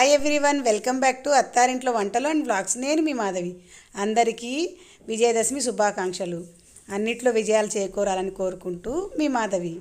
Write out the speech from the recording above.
hi everyone welcome back to అత్తారింట్లో వంటలు and blogs నేను మీ మాధవి అందరికీ విజయదశమి శుభాకాంక్షలు అన్నిట్లో విజయాలు చేకూరాలని కోరుకుంటూ మీ మాధవి